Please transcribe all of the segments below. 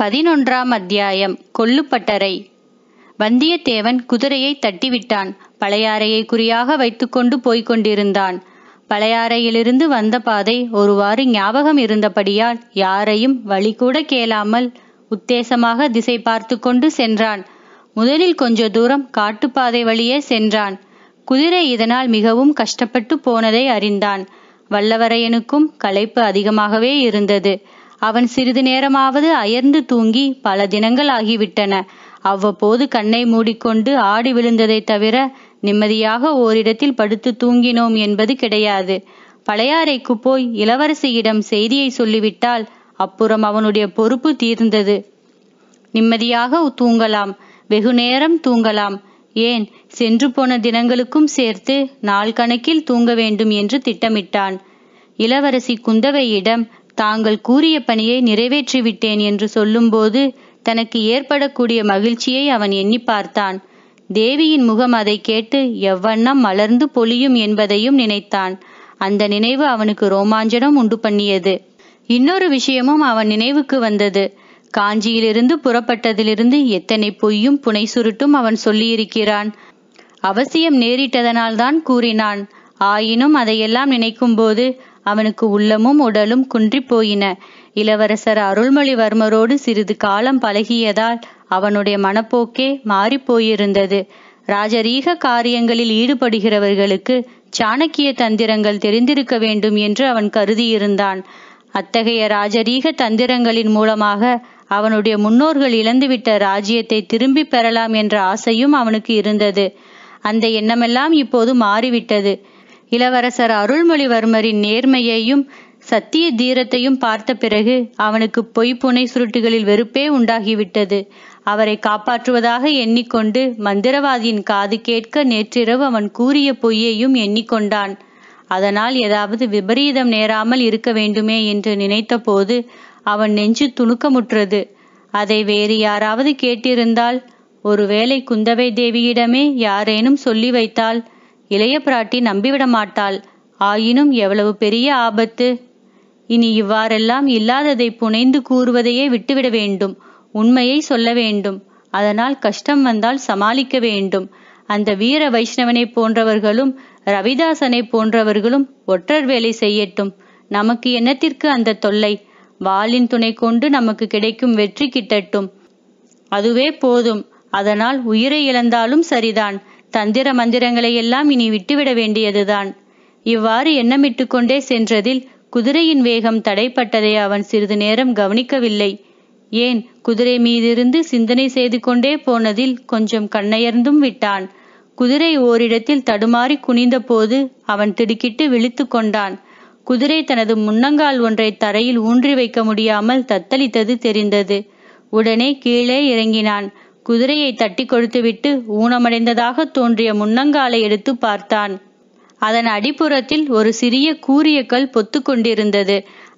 பதினொன்றாம் அத்தியாயம் கொல்லுப்பட்டறை வந்தியத்தேவன் குதிரையை தட்டிவிட்டான் பழையாறையை குறியாக வைத்துக்கொண்டு போய்க் கொண்டிருந்தான் பழையாறையிலிருந்து வந்த பாதை ஒருவாறு ஞாபகம் இருந்தபடியால் யாரையும் வழி கூட கேளாமல் உத்தேசமாக திசை பார்த்து கொண்டு சென்றான் முதலில் கொஞ்ச தூரம் காட்டுப்பாதை வழியே சென்றான் குதிரை இதனால் மிகவும் கஷ்டப்பட்டு போனதை அறிந்தான் வல்லவரையனுக்கும் களைப்பு அதிகமாகவே இருந்தது அவன் சிறிது நேரமாவது அயர்ந்து தூங்கி பல தினங்கள் ஆகிவிட்டன அவ்வப்போது கண்ணை மூடிக்கொண்டு ஆடி விழுந்ததை தவிர நிம்மதியாக ஓரிடத்தில் படுத்து தூங்கினோம் என்பது கிடையாது பழையாறைக்கு போய் இளவரசியிடம் செய்தியை சொல்லிவிட்டால் அப்புறம் அவனுடைய பொறுப்பு தீர்ந்தது நிம்மதியாக தூங்கலாம் வெகு நேரம் தூங்கலாம் ஏன் சென்று போன தினங்களுக்கும் சேர்த்து நாள் கணக்கில் தூங்க வேண்டும் என்று திட்டமிட்டான் இளவரசி குந்தவையிடம் தாங்கள் கூறிய பணியை நிறைவேற்றிவிட்டேன் என்று சொல்லும்போது தனக்கு ஏற்படக்கூடிய மகிழ்ச்சியை அவன் எண்ணி பார்த்தான் தேவியின் முகம் அதை கேட்டு எவ்வண்ணம் மலர்ந்து பொழியும் என்பதையும் நினைத்தான் அந்த நினைவு அவனுக்கு ரோமாஞ்சனம் உண்டு பண்ணியது இன்னொரு விஷயமும் அவன் நினைவுக்கு வந்தது காஞ்சியிலிருந்து புறப்பட்டதிலிருந்து எத்தனை பொய்யும் புனை சுருட்டும் அவன் சொல்லியிருக்கிறான் அவசியம் நேரிட்டதனால்தான் கூறினான் ஆயினும் அதையெல்லாம் நினைக்கும்போது அவனுக்கு உள்ளமும் உடலும் குன்றி போயின இளவரசர் அருள்மொழிவர்மரோடு சிறிது காலம் பழகியதால் அவனுடைய மனப்போக்கே மாறிப்போயிருந்தது ராஜரீக காரியங்களில் ஈடுபடுகிறவர்களுக்கு சாணக்கிய தந்திரங்கள் தெரிந்திருக்க வேண்டும் என்று அவன் கருதியிருந்தான் அத்தகைய ராஜரீக தந்திரங்களின் மூலமாக அவனுடைய முன்னோர்கள் இழந்துவிட்ட ராஜ்யத்தை திரும்பி பெறலாம் என்ற ஆசையும் அவனுக்கு இருந்தது அந்த எண்ணமெல்லாம் இப்போது மாறிவிட்டது இளவரசர் அருள்மொழிவர்மரின் நேர்மையையும் சத்திய தீரத்தையும் பார்த்த பிறகு அவனுக்கு பொய்ப்புனை சுருட்டுகளில் வெறுப்பே உண்டாகிவிட்டது அவரை காப்பாற்றுவதாக எண்ணிக்கொண்டு மந்திரவாதியின் காது கேட்க நேற்றிரவு அவன் கூறிய பொய்யையும் எண்ணிக்கொண்டான் அதனால் ஏதாவது விபரீதம் நேராமல் இருக்க வேண்டுமே என்று நினைத்தபோது அவன் நெஞ்சு துணுக்கமுற்றது அதை வேறு யாராவது கேட்டிருந்தால் ஒருவேளை குந்தவை தேவியிடமே யாரேனும் சொல்லி வைத்தால் இளைய பிராட்டி நம்பிவிட மாட்டாள் ஆயினும் எவ்வளவு பெரிய ஆபத்து இனி இவ்வாறெல்லாம் இல்லாததை புனைந்து கூறுவதையே விட்டுவிட வேண்டும் உண்மையை சொல்ல வேண்டும் அதனால் கஷ்டம் வந்தால் சமாளிக்க வேண்டும் அந்த வீர வைஷ்ணவனை போன்றவர்களும் ரவிதாசனை போன்றவர்களும் ஒற்றர் வேலை செய்யட்டும் நமக்கு என்னத்திற்கு அந்த தொல்லை வாளின் துணை கொண்டு நமக்கு கிடைக்கும் வெற்றி கிட்டட்டும் அதுவே போதும் அதனால் உயிரை இழந்தாலும் சரிதான் தந்திர மந்திரங்களை எல்லாம் இனி விட்டுவிட வேண்டியதுதான் இவ்வாறு எண்ணமிட்டு கொண்டே சென்றதில் குதிரையின் வேகம் தடைப்பட்டதை அவன் சிறிது நேரம் கவனிக்கவில்லை ஏன் குதிரை மீதிருந்து சிந்தனை செய்து கொண்டே போனதில் கொஞ்சம் கண்ணயர்ந்தும் விட்டான் குதிரை ஓரிடத்தில் தடுமாறி குனிந்த போது அவன் திடுக்கிட்டு விழித்து கொண்டான் குதிரை தனது முன்னங்கால் ஒன்றை தரையில் ஊன்றி வைக்க முடியாமல் தத்தளித்தது தெரிந்தது உடனே கீழே இறங்கினான் குதிரையை தட்டி கொடுத்துவிட்டு ஊனமடைந்ததாக தோன்றிய முன்னங்காலை எடுத்து பார்த்தான் அதன் அடிப்புறத்தில் ஒரு சிறிய கூரிய கல் பொத்து கொண்டிருந்தது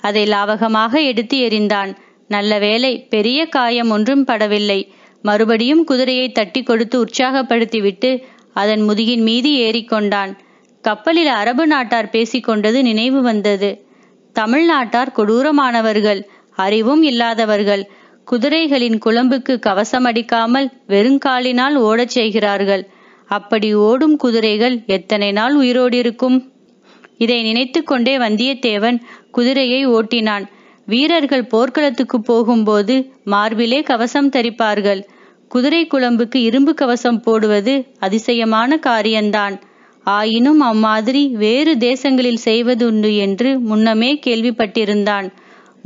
அதை லாவகமாக எடுத்து எறிந்தான் நல்ல வேலை பெரிய காயம் ஒன்றும் படவில்லை மறுபடியும் குதிரையை தட்டி கொடுத்து உற்சாகப்படுத்திவிட்டு அதன் முதுகின் மீது ஏறிக்கொண்டான் கப்பலில் அரபு நாட்டார் பேசிக்கொண்டது நினைவு வந்தது தமிழ்நாட்டார் கொடூரமானவர்கள் அறிவும் இல்லாதவர்கள் குதிரைகளின் குழம்புக்கு அடிக்காமல் வெறுங்காலினால் ஓடச் செய்கிறார்கள் அப்படி ஓடும் குதிரைகள் எத்தனை நாள் உயிரோடு இருக்கும் இதை நினைத்து கொண்டே வந்தியத்தேவன் குதிரையை ஓட்டினான் வீரர்கள் போர்க்களத்துக்கு போகும்போது மார்பிலே கவசம் தரிப்பார்கள் குதிரை குழம்புக்கு இரும்பு கவசம் போடுவது அதிசயமான காரியம்தான் ஆயினும் அம்மாதிரி வேறு தேசங்களில் செய்வதுண்டு என்று முன்னமே கேள்விப்பட்டிருந்தான்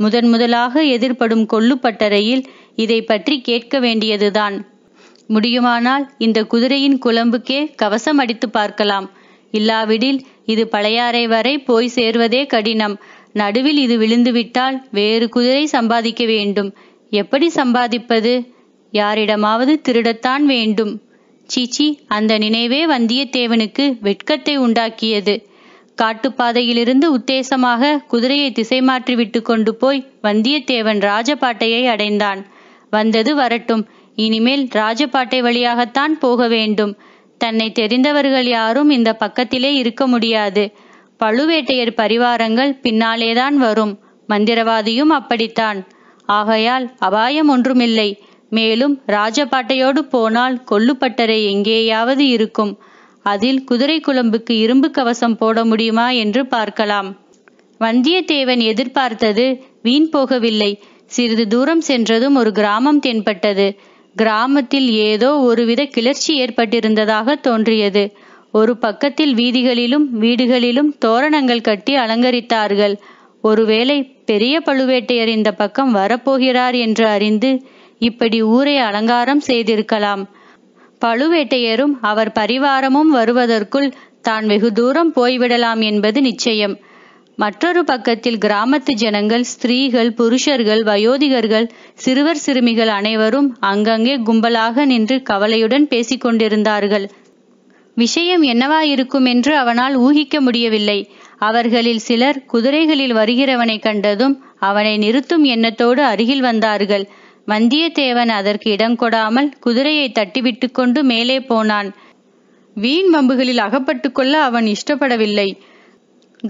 முதன் முதலாக எதிர்படும் கொள்ளுப்பட்டறையில் இதை பற்றி கேட்க வேண்டியதுதான் முடியுமானால் இந்த குதிரையின் குழம்புக்கே கவசம் அடித்து பார்க்கலாம் இல்லாவிடில் இது பழையாறை வரை போய் சேர்வதே கடினம் நடுவில் இது விழுந்துவிட்டால் வேறு குதிரை சம்பாதிக்க வேண்டும் எப்படி சம்பாதிப்பது யாரிடமாவது திருடத்தான் வேண்டும் சீச்சி அந்த நினைவே வந்தியத்தேவனுக்கு வெட்கத்தை உண்டாக்கியது காட்டுப்பாதையிலிருந்து உத்தேசமாக குதிரையை திசை மாற்றி விட்டு கொண்டு போய் வந்தியத்தேவன் ராஜபாட்டையை அடைந்தான் வந்தது வரட்டும் இனிமேல் ராஜபாட்டை வழியாகத்தான் போக வேண்டும் தன்னை தெரிந்தவர்கள் யாரும் இந்த பக்கத்திலே இருக்க முடியாது பழுவேட்டையர் பரிவாரங்கள் பின்னாலேதான் வரும் மந்திரவாதியும் அப்படித்தான் ஆகையால் அபாயம் ஒன்றுமில்லை மேலும் ராஜபாட்டையோடு போனால் கொல்லுப்பட்டறை எங்கேயாவது இருக்கும் அதில் குதிரை குழம்புக்கு இரும்பு கவசம் போட முடியுமா என்று பார்க்கலாம் வந்தியத்தேவன் எதிர்பார்த்தது வீண் போகவில்லை சிறிது தூரம் சென்றதும் ஒரு கிராமம் தென்பட்டது கிராமத்தில் ஏதோ ஒருவித கிளர்ச்சி ஏற்பட்டிருந்ததாக தோன்றியது ஒரு பக்கத்தில் வீதிகளிலும் வீடுகளிலும் தோரணங்கள் கட்டி அலங்கரித்தார்கள் ஒருவேளை பெரிய பழுவேட்டையர் இந்த பக்கம் வரப்போகிறார் என்று அறிந்து இப்படி ஊரை அலங்காரம் செய்திருக்கலாம் பழுவேட்டையரும் அவர் பரிவாரமும் வருவதற்குள் தான் வெகு தூரம் போய்விடலாம் என்பது நிச்சயம் மற்றொரு பக்கத்தில் கிராமத்து ஜனங்கள் ஸ்திரீகள் புருஷர்கள் வயோதிகர்கள் சிறுவர் சிறுமிகள் அனைவரும் அங்கங்கே கும்பலாக நின்று கவலையுடன் பேசிக் கொண்டிருந்தார்கள் விஷயம் என்னவாயிருக்கும் என்று அவனால் ஊகிக்க முடியவில்லை அவர்களில் சிலர் குதிரைகளில் வருகிறவனை கண்டதும் அவனை நிறுத்தும் எண்ணத்தோடு அருகில் வந்தார்கள் வந்தியத்தேவன் அதற்கு இடம் கொடாமல் குதிரையை தட்டிவிட்டு கொண்டு மேலே போனான் வீண் வம்புகளில் அகப்பட்டு கொள்ள அவன் இஷ்டப்படவில்லை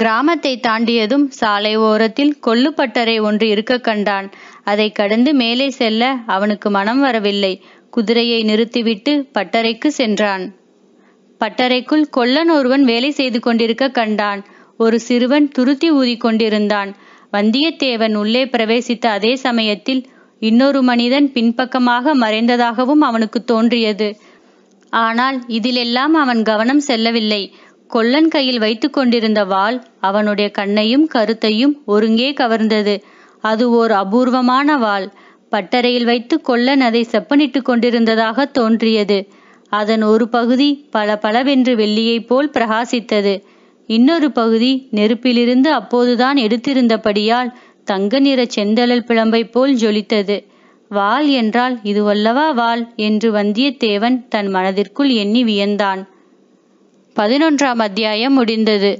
கிராமத்தை தாண்டியதும் சாலை ஓரத்தில் கொல்லுப்பட்டறை ஒன்று இருக்க கண்டான் அதை கடந்து மேலே செல்ல அவனுக்கு மனம் வரவில்லை குதிரையை நிறுத்திவிட்டு பட்டறைக்கு சென்றான் பட்டறைக்குள் கொல்லன் ஒருவன் வேலை செய்து கொண்டிருக்க கண்டான் ஒரு சிறுவன் துருத்தி ஊதி கொண்டிருந்தான் வந்தியத்தேவன் உள்ளே பிரவேசித்த அதே சமயத்தில் இன்னொரு மனிதன் பின்பக்கமாக மறைந்ததாகவும் அவனுக்கு தோன்றியது ஆனால் இதிலெல்லாம் அவன் கவனம் செல்லவில்லை கொல்லன் கையில் வைத்து கொண்டிருந்த வாள் அவனுடைய கண்ணையும் கருத்தையும் ஒருங்கே கவர்ந்தது அது ஓர் அபூர்வமான வாள் பட்டறையில் வைத்து கொல்லன் அதை செப்பனிட்டு கொண்டிருந்ததாக தோன்றியது அதன் ஒரு பகுதி பல பலவென்று வெள்ளியைப் போல் பிரகாசித்தது இன்னொரு பகுதி நெருப்பிலிருந்து அப்போதுதான் எடுத்திருந்தபடியால் தங்க நிற செந்தழல் பிழம்பை போல் ஜொலித்தது வாள் என்றால் இதுவல்லவா வாள் என்று வந்தியத்தேவன் தன் மனதிற்குள் எண்ணி வியந்தான் பதினொன்றாம் அத்தியாயம் முடிந்தது